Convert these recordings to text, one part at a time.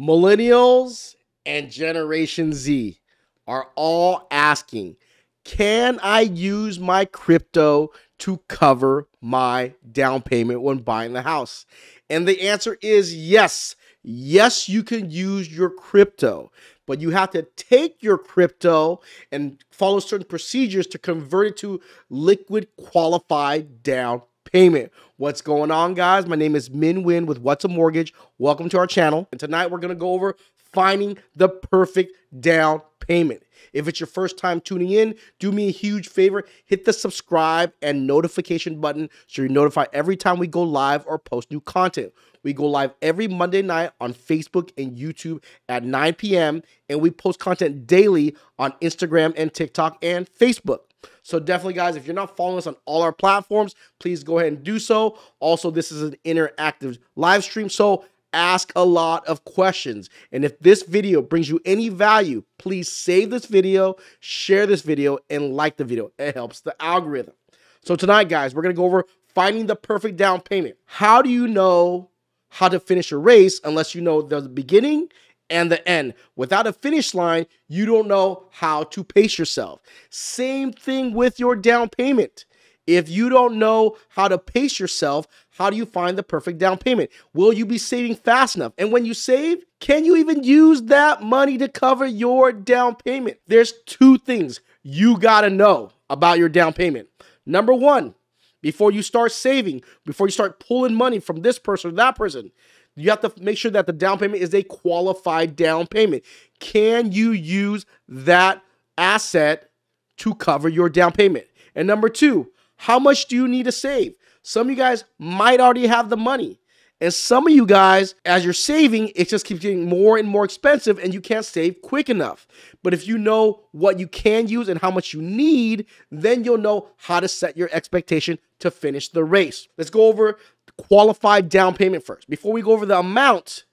millennials and Generation Z are all asking, can I use my crypto to cover my down payment when buying the house? And the answer is yes. Yes, you can use your crypto, but you have to take your crypto and follow certain procedures to convert it to liquid qualified down payment. What's going on, guys? My name is Min Win with What's a Mortgage. Welcome to our channel. And tonight we're going to go over finding the perfect down payment. If it's your first time tuning in, do me a huge favor, hit the subscribe and notification button so you're notified every time we go live or post new content. We go live every Monday night on Facebook and YouTube at 9 p.m. and we post content daily on Instagram and TikTok and Facebook. So definitely, guys, if you're not following us on all our platforms, please go ahead and do so. Also, this is an interactive live stream, so ask a lot of questions. And if this video brings you any value, please save this video, share this video, and like the video. It helps the algorithm. So tonight, guys, we're going to go over finding the perfect down payment. How do you know how to finish a race unless you know the beginning and the end. Without a finish line, you don't know how to pace yourself. Same thing with your down payment. If you don't know how to pace yourself, how do you find the perfect down payment? Will you be saving fast enough? And when you save, can you even use that money to cover your down payment? There's two things you gotta know about your down payment. Number one, before you start saving, before you start pulling money from this person or that person, you have to make sure that the down payment is a qualified down payment. Can you use that asset to cover your down payment? And number two, how much do you need to save? Some of you guys might already have the money. And some of you guys, as you're saving, it just keeps getting more and more expensive and you can't save quick enough. But if you know what you can use and how much you need, then you'll know how to set your expectation to finish the race. Let's go over qualified down payment first. Before we go over the amount,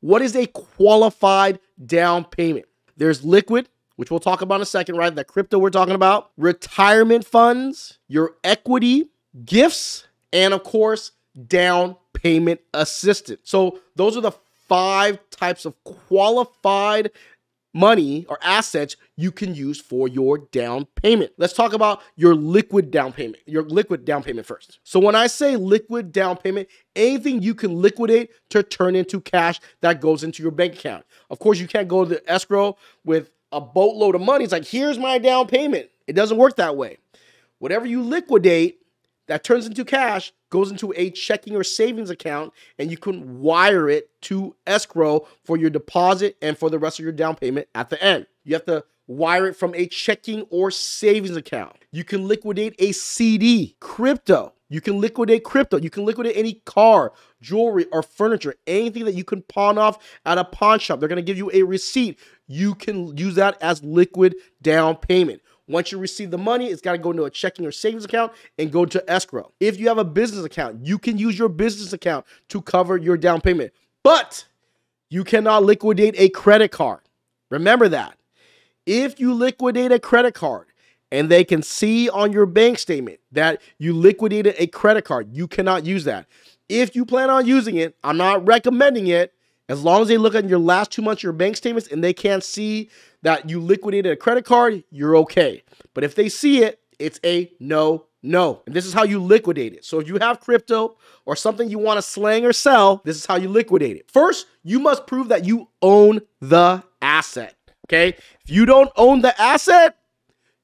what is a qualified down payment? There's liquid, which we'll talk about in a second, right? That crypto we're talking about, retirement funds, your equity, gifts, and of course, down payment assistance. So those are the five types of qualified money or assets you can use for your down payment. Let's talk about your liquid down payment. Your liquid down payment first. So when I say liquid down payment, anything you can liquidate to turn into cash that goes into your bank account. Of course, you can't go to the escrow with a boatload of money. It's like, here's my down payment. It doesn't work that way. Whatever you liquidate that turns into cash, goes into a checking or savings account and you can wire it to escrow for your deposit and for the rest of your down payment at the end. You have to wire it from a checking or savings account. You can liquidate a CD, crypto. You can liquidate crypto. You can liquidate any car, jewelry, or furniture, anything that you can pawn off at a pawn shop. They're going to give you a receipt. You can use that as liquid down payment. Once you receive the money, it's got to go into a checking or savings account and go to escrow. If you have a business account, you can use your business account to cover your down payment, but you cannot liquidate a credit card. Remember that. If you liquidate a credit card, and they can see on your bank statement that you liquidated a credit card. You cannot use that. If you plan on using it, I'm not recommending it, as long as they look at your last two months of your bank statements and they can't see that you liquidated a credit card, you're okay. But if they see it, it's a no no. And this is how you liquidate it. So if you have crypto or something you want to slang or sell, this is how you liquidate it. First, you must prove that you own the asset. Okay. If you don't own the asset,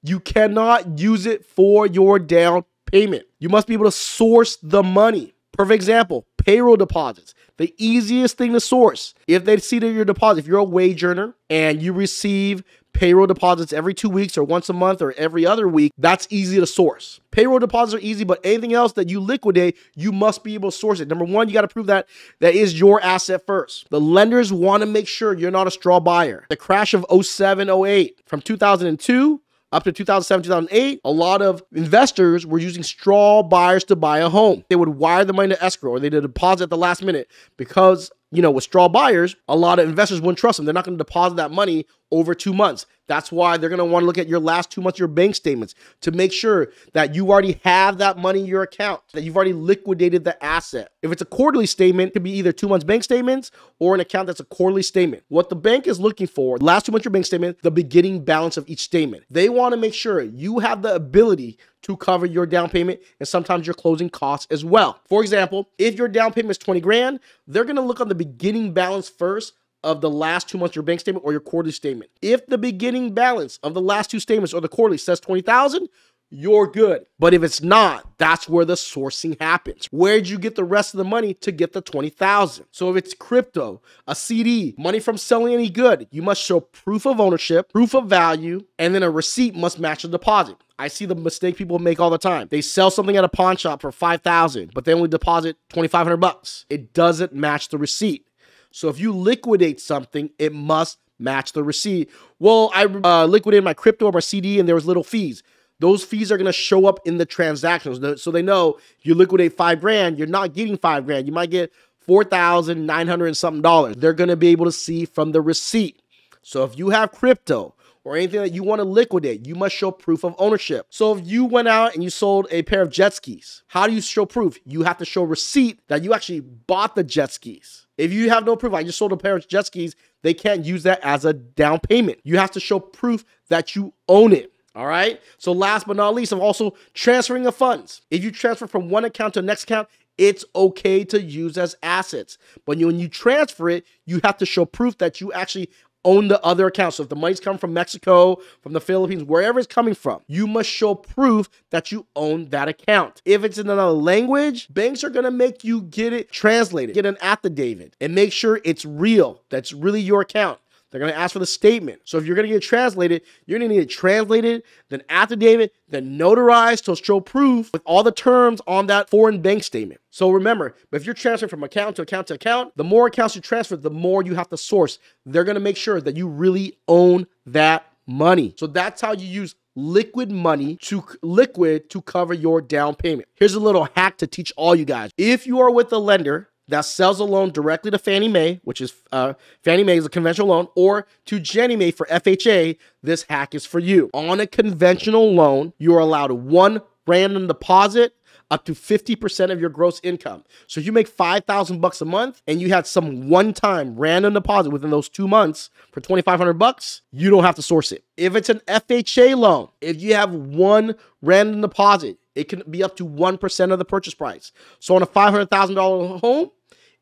you cannot use it for your down payment. You must be able to source the money. Perfect example payroll deposits, the easiest thing to source. If they see that your deposit, if you're a wage earner and you receive payroll deposits every two weeks or once a month or every other week, that's easy to source. Payroll deposits are easy, but anything else that you liquidate, you must be able to source it. Number one, you got to prove that that is your asset first. The lenders want to make sure you're not a straw buyer. The crash of 07, 08 from 2002 up to 2007, 2008, a lot of investors were using straw buyers to buy a home. They would wire the money to escrow or they'd deposit at the last minute because, you know, with straw buyers, a lot of investors wouldn't trust them. They're not going to deposit that money over two months. That's why they're going to want to look at your last two months of your bank statements to make sure that you already have that money in your account, that you've already liquidated the asset. If it's a quarterly statement, it could be either two months bank statements or an account that's a quarterly statement. What the bank is looking for, last two months your bank statement, the beginning balance of each statement. They want to make sure you have the ability to cover your down payment and sometimes your closing costs as well. For example, if your down payment is 20 grand, they're going to look on the beginning balance first of the last two months, your bank statement or your quarterly statement. If the beginning balance of the last two statements or the quarterly says 20,000, you're good. But if it's not, that's where the sourcing happens. Where'd you get the rest of the money to get the 20,000? So if it's crypto, a CD, money from selling any good, you must show proof of ownership, proof of value, and then a receipt must match the deposit. I see the mistake people make all the time. They sell something at a pawn shop for 5,000, but they only deposit 2,500 bucks. It doesn't match the receipt. So if you liquidate something, it must match the receipt. Well, I uh, liquidated my crypto or my CD and there was little fees. Those fees are going to show up in the transactions. So they know you liquidate five grand, you're not getting five grand. You might get 4,900 and something dollars. They're going to be able to see from the receipt. So if you have crypto or anything that you want to liquidate, you must show proof of ownership. So if you went out and you sold a pair of jet skis, how do you show proof? You have to show receipt that you actually bought the jet skis. If you have no proof, I just sold a pair of jet skis, they can't use that as a down payment. You have to show proof that you own it. All right. So last but not least, I'm also transferring of funds. If you transfer from one account to the next account, it's okay to use as assets. But when you transfer it, you have to show proof that you actually own the other account. So if the money's come from Mexico, from the Philippines, wherever it's coming from, you must show proof that you own that account. If it's in another language, banks are gonna make you get it translated, get an affidavit, and make sure it's real. That's really your account. They're going to ask for the statement. So if you're going to get translated, you're going to need it translated, then affidavit, then notarized to show proof with all the terms on that foreign bank statement. So remember, if you're transferring from account to account to account, the more accounts you transfer, the more you have to source. They're going to make sure that you really own that money. So that's how you use liquid money to liquid to cover your down payment. Here's a little hack to teach all you guys. If you are with a lender that sells a loan directly to Fannie Mae, which is uh, Fannie Mae is a conventional loan, or to Jenny Mae for FHA, this hack is for you. On a conventional loan, you are allowed one random deposit up to 50% of your gross income. So if you make 5,000 bucks a month and you had some one-time random deposit within those 2 months for 2,500 bucks, you don't have to source it. If it's an FHA loan, if you have one random deposit, it can be up to 1% of the purchase price. So on a $500,000 home,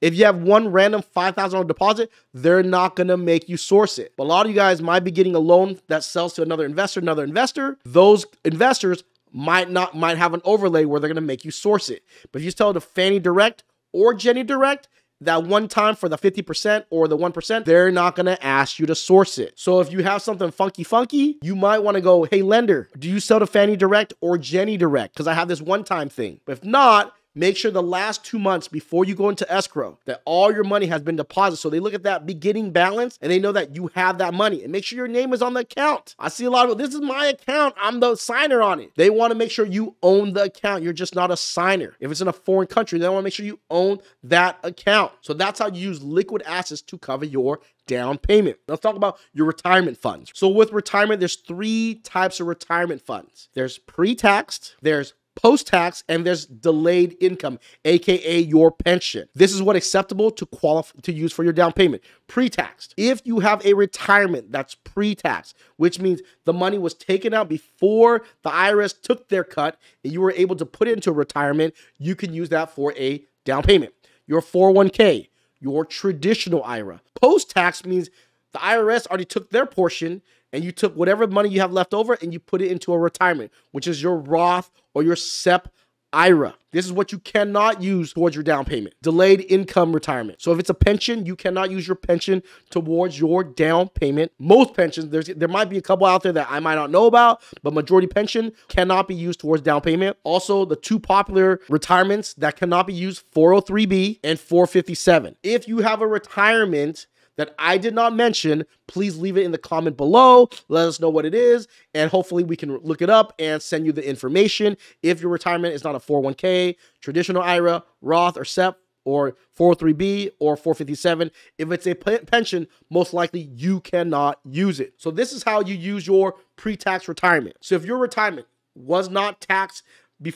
if you have one random $5,000 deposit, they're not going to make you source it. But a lot of you guys might be getting a loan that sells to another investor, another investor. Those investors might not might have an overlay where they're going to make you source it. But if you tell to Fannie Direct or Jenny Direct, that one time for the 50% or the 1%, they're not gonna ask you to source it. So if you have something funky, funky, you might wanna go, hey, lender, do you sell to Fannie Direct or Jenny Direct? Because I have this one time thing. If not, Make sure the last two months before you go into escrow that all your money has been deposited. So they look at that beginning balance and they know that you have that money. And make sure your name is on the account. I see a lot of this is my account. I'm the signer on it. They want to make sure you own the account. You're just not a signer. If it's in a foreign country, they want to make sure you own that account. So that's how you use liquid assets to cover your down payment. Let's talk about your retirement funds. So with retirement, there's three types of retirement funds. There's pre-taxed, there's post tax and there's delayed income, aka your pension. This is what acceptable to qualify to use for your down payment. Pre-taxed. If you have a retirement that's pre-tax, which means the money was taken out before the IRS took their cut and you were able to put it into retirement, you can use that for a down payment. Your 401k, your traditional IRA. Post-tax means the IRS already took their portion and you took whatever money you have left over and you put it into a retirement, which is your Roth or your SEP IRA. This is what you cannot use towards your down payment. Delayed income retirement. So if it's a pension, you cannot use your pension towards your down payment. Most pensions, there's there might be a couple out there that I might not know about, but majority pension cannot be used towards down payment. Also, the two popular retirements that cannot be used 403B and 457. If you have a retirement that I did not mention, please leave it in the comment below. Let us know what it is, and hopefully we can look it up and send you the information. If your retirement is not a 401k, traditional IRA, Roth, or SEP, or 403b or 457 if it's a pension most likely you cannot use it so this is how you use your pre-tax retirement so if your retirement was not taxed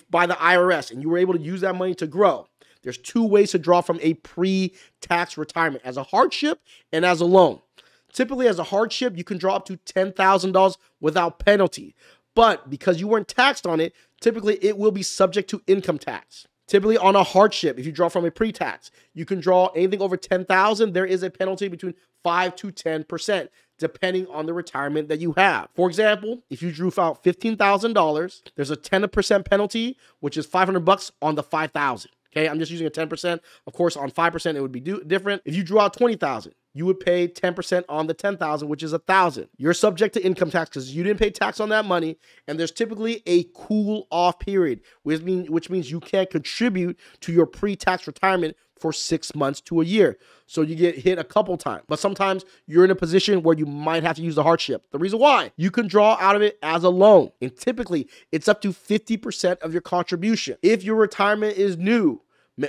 by the IRS and you were able to use that money to grow there's two ways to draw from a pre tax retirement as a hardship and as a loan. Typically, as a hardship, you can draw up to $10,000 without penalty. But because you weren't taxed on it, typically it will be subject to income tax. Typically on a hardship, if you draw from a pre-tax, you can draw anything over 10,000, there is a penalty between 5 to 10% depending on the retirement that you have. For example, if you drew out $15,000, there's a 10% penalty, which is 500 bucks on the 5,000. Okay, I'm just using a 10%. Of course, on 5%, it would be different. If you drew out 20,000, you would pay 10% on the 10,000, which is a 1,000. You're subject to income tax because you didn't pay tax on that money. And there's typically a cool off period, which, mean, which means you can't contribute to your pre tax retirement for six months to a year. So you get hit a couple times. But sometimes you're in a position where you might have to use the hardship. The reason why you can draw out of it as a loan. And typically it's up to 50% of your contribution. If your retirement is new,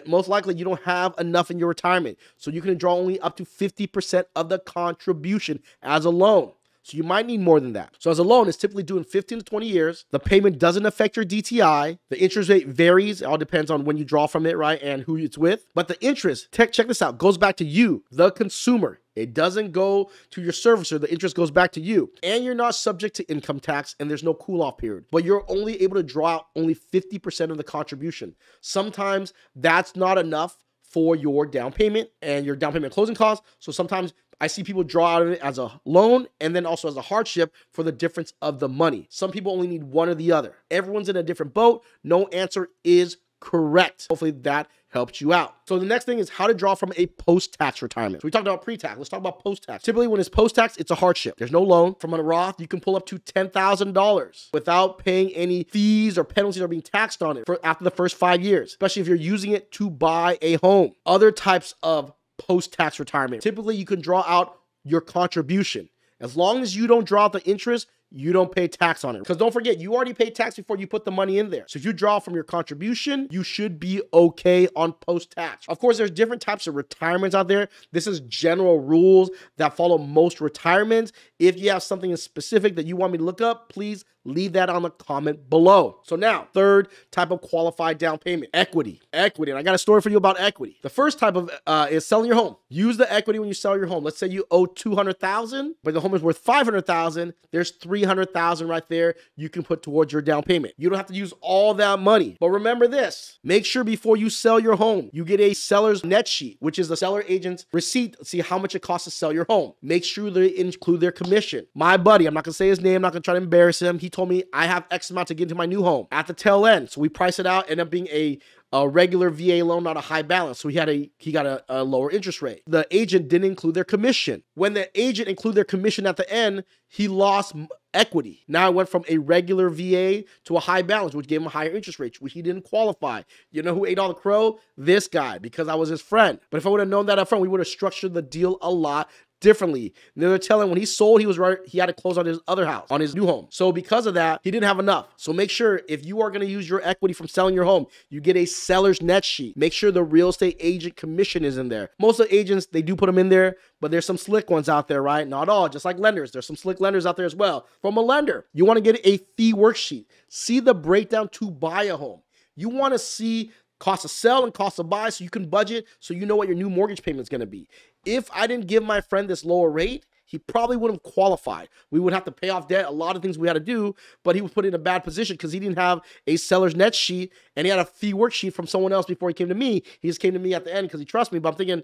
most likely you don't have enough in your retirement. So you can draw only up to 50% of the contribution as a loan. So you might need more than that. So as a loan, it's typically due in 15 to 20 years. The payment doesn't affect your DTI. The interest rate varies. It all depends on when you draw from it, right? And who it's with. But the interest, tech, check this out, goes back to you, the consumer. It doesn't go to your servicer. The interest goes back to you. And you're not subject to income tax and there's no cool off period. But you're only able to draw out only 50% of the contribution. Sometimes that's not enough for your down payment and your down payment closing costs. So sometimes I see people draw out of it as a loan and then also as a hardship for the difference of the money. Some people only need one or the other. Everyone's in a different boat. No answer is correct. Hopefully that helped you out. So the next thing is how to draw from a post-tax retirement. So we talked about pre-tax. Let's talk about post-tax. Typically when it's post-tax, it's a hardship. There's no loan. From a Roth, you can pull up to $10,000 without paying any fees or penalties or being taxed on it for after the first five years, especially if you're using it to buy a home. Other types of post tax retirement. Typically, you can draw out your contribution. As long as you don't draw out the interest, you don't pay tax on it. Because don't forget, you already paid tax before you put the money in there. So if you draw from your contribution, you should be okay on post tax. Of course, there's different types of retirements out there. This is general rules that follow most retirements. If you have something specific that you want me to look up, please Leave that on the comment below. So now, third type of qualified down payment, equity. Equity, and I got a story for you about equity. The first type of uh, is selling your home. Use the equity when you sell your home. Let's say you owe 200,000, but the home is worth 500,000. There's 300,000 right there you can put towards your down payment. You don't have to use all that money. But remember this, make sure before you sell your home, you get a seller's net sheet, which is the seller agent's receipt, see how much it costs to sell your home. Make sure they include their commission. My buddy, I'm not gonna say his name, I'm not gonna try to embarrass him. He told me I have X amount to get into my new home at the tail end. So we priced it out, end up being a a regular VA loan, not a high balance. So he had a he got a, a, lower interest rate. The agent didn't include their commission. When the agent included their commission at the end, he lost equity. Now it went from a regular VA to a high balance, which gave him a higher interest rate, which he didn't qualify. You know who ate all the crow? This guy, because I was his friend. But if I would have known that up front, we would have structured the deal a lot differently. they were telling when he sold, he was right, he had to close on his other house, on his new home. So because of that, he didn't have enough. So make sure if you are going to use your equity from selling your home, you get a seller's net sheet. Make sure the real estate agent commission is in there. Most of the agents, they do put them in there, but there's some slick ones out there, right? Not all, just like lenders. There's some slick lenders out there as well. From a lender, you want to get a fee worksheet. See the breakdown to buy a home. You want to see cost of sell and cost of buy so you can budget so you know what your new mortgage payment is going to be. If I didn't give my friend this lower rate, he probably wouldn't have qualified. We would have to pay off debt, a lot of things we had to do, but he was put in a bad position because he didn't have a seller's net sheet and he had a fee worksheet from someone else before he came to me. He just came to me at the end because he trusts me. But I'm thinking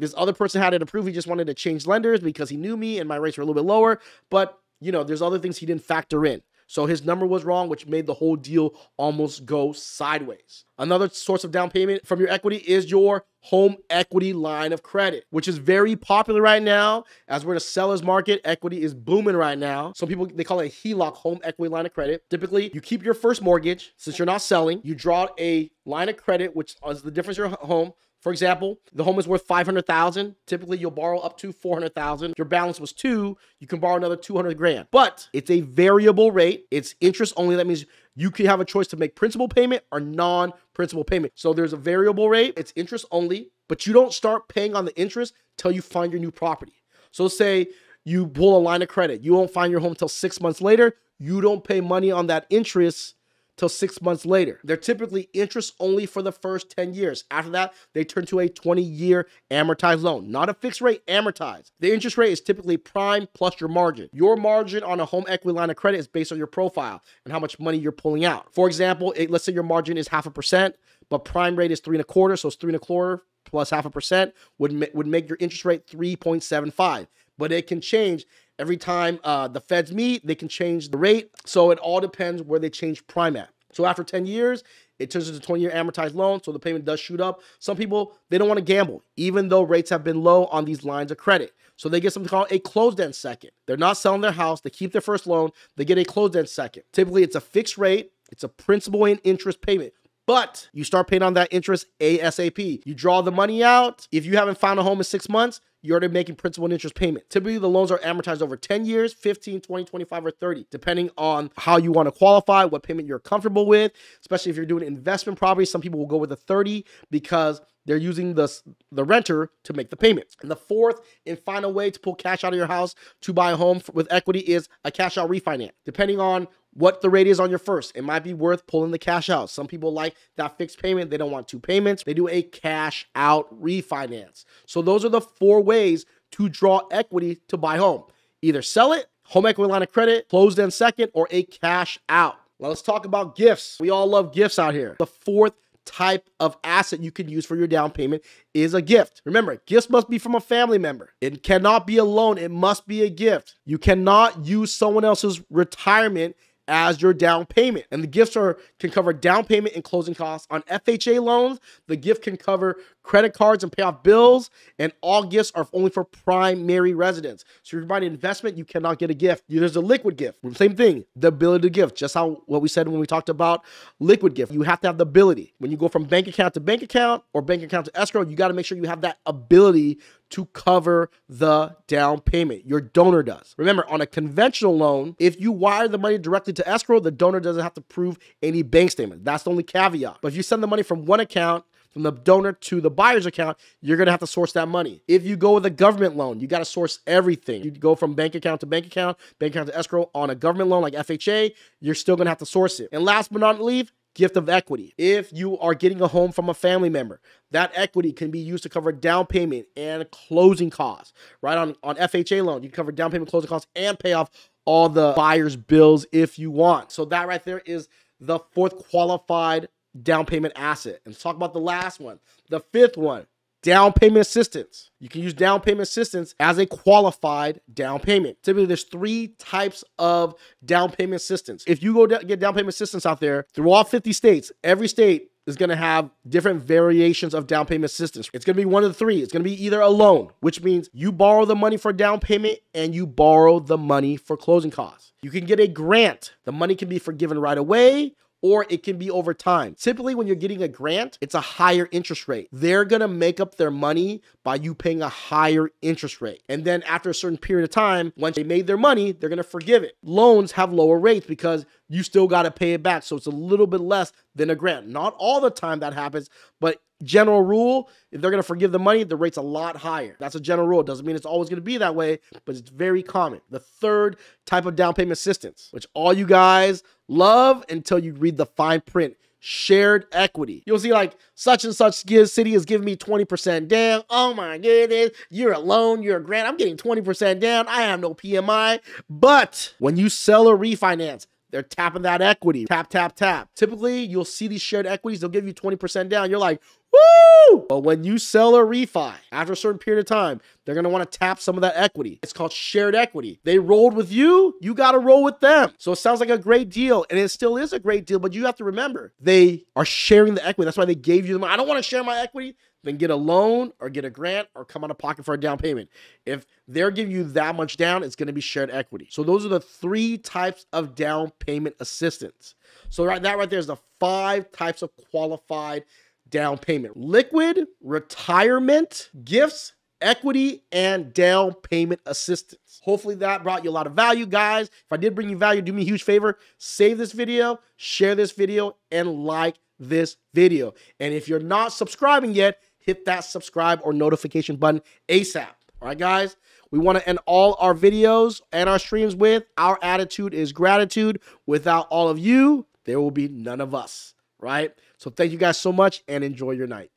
this other person had it approved. He just wanted to change lenders because he knew me and my rates were a little bit lower. But you know, there's other things he didn't factor in. So his number was wrong, which made the whole deal almost go sideways. Another source of down payment from your equity is your home equity line of credit, which is very popular right now. As we're in a seller's market, equity is booming right now. Some people, they call it a HELOC, home equity line of credit. Typically, you keep your first mortgage since you're not selling. You draw a line of credit, which is the difference your home for example, the home is worth 500,000. Typically, you'll borrow up to 400,000. Your balance was 2, you can borrow another 200 grand. But it's a variable rate. It's interest only. That means you can have a choice to make principal payment or non-principal payment. So there's a variable rate, it's interest only, but you don't start paying on the interest till you find your new property. So say you pull a line of credit, you won't find your home till 6 months later, you don't pay money on that interest till six months later. They're typically interest only for the first 10 years. After that, they turn to a 20 year amortized loan, not a fixed rate, amortized. The interest rate is typically prime plus your margin. Your margin on a home equity line of credit is based on your profile and how much money you're pulling out. For example, it, let's say your margin is half a percent, but prime rate is three and a quarter, so it's three and a quarter plus half a percent would, ma- would make your interest rate 3.75 but it can change Every time uh, the feds meet, they can change the rate. So it all depends where they change prime at. So after 10 years, it turns into 20 year amortized loan. So the payment does shoot up. Some people, they don't want to gamble, even though rates have been low on these lines of credit. So they get something called a closed end second. They're not selling their house, they keep their first loan, they get a closed end second. Typically, it's a fixed rate, it's a principal and interest payment. But you start paying on that interest ASAP. You draw the money out. If you haven't found a home in six months, you're already making principal and interest payment. Typically, the loans are amortized over 10 years, 15, 20, 25, or 30, depending on how you want to qualify, what payment you're comfortable with, especially if you're doing investment property. Some people will go with a 30 because they're using the, the renter to make the payments. And the fourth and final way to pull cash out of your house to buy a home with equity is a cash out refinance. Depending on what the rate is on your first. It might be worth pulling the cash out. Some people like that fixed payment. They don't want two payments. They do a cash out refinance. So those are the four ways to draw equity to buy home. Either sell it, home equity line of credit, closed end second, or a cash out. Now let's talk about gifts. We all love gifts out here. The fourth type of asset you can use for your down payment is a gift. Remember, gifts must be from a family member. It cannot be a loan, it must be a gift. You cannot use someone else's retirement as your down payment. And the gifts are can cover down payment and closing costs on FHA loans. The gift can cover credit cards and pay off bills. And all gifts are only for primary residents. So if you're buying an investment, you cannot get a gift. There's a liquid gift. Same thing, the ability to gift. Just how what we said when we talked about liquid gift. You have to have the ability. When you go from bank account to bank account or bank account to escrow, you got to make sure you have that ability to cover the down payment. Your donor does. Remember, on a conventional loan, if you wire the money directly to escrow, the donor doesn't have to prove any bank statement. That's the only caveat. But if you send the money from one account from the donor to the buyer's account, you're gonna have to source that money. If you go with a government loan, you gotta source everything. You go from bank account to bank account, bank account to escrow on a government loan like FHA, you're still gonna have to source it. And last but not least, gift of equity. If you are getting a home from a family member, that equity can be used to cover down payment and closing costs. Right on, on FHA loan, you cover down payment, closing costs, and pay off all the buyer's bills if you want. So that right there is the fourth qualified down payment asset. And let's talk about the last one. The fifth one down payment assistance. You can use down payment assistance as a qualified down payment. Typically, there's three types of down payment assistance. If you go get down payment assistance out there through all 50 states, every state is going to have different variations of down payment assistance. It's going to be one of the three. It's going to be either a loan, which means you borrow the money for down payment and you borrow the money for closing costs. You can get a grant. The money can be forgiven right away or it can be over time. Typically, when you're getting a grant, it's a higher interest rate. They're gonna make up their money by you paying a higher interest rate. And then after a certain period of time, once they made their money, they're gonna forgive it. Loans have lower rates because you still gotta pay it back. So it's a little bit less than a grant. Not all the time that happens, but General rule, if they're going to forgive the money, the rate's a lot higher. That's a general rule. Doesn't mean it's always going to be that way, but it's very common. The third type of down payment assistance, which all you guys love until you read the fine print shared equity. You'll see like such and such city is giving me 20% down. Oh my goodness, you're a loan, you're a grant. I'm getting 20% down. I have no PMI. But when you sell or refinance, they're tapping that equity. Tap, tap, tap. Typically, you'll see these shared equities. They'll give you 20% down. You're like, Woo! But when you sell or refi after a certain period of time, they're gonna wanna tap some of that equity. It's called shared equity. They rolled with you, you gotta roll with them. So it sounds like a great deal, and it still is a great deal, but you have to remember they are sharing the equity. That's why they gave you the money. I don't wanna share my equity then get a loan or get a grant or come out of pocket for a down payment. If they're giving you that much down, it's going to be shared equity. So those are the three types of down payment assistance. So right that right there is the five types of qualified down payment. Liquid, retirement, gifts, equity and down payment assistance. Hopefully that brought you a lot of value, guys. If I did bring you value, do me a huge favor. Save this video, share this video, and like this video. And if you're not subscribing yet, hit that subscribe or notification button ASAP. All right, guys. We want to end all our videos and our streams with our attitude is gratitude. Without all of you, there will be none of us, right? So thank you guys so much and enjoy your night.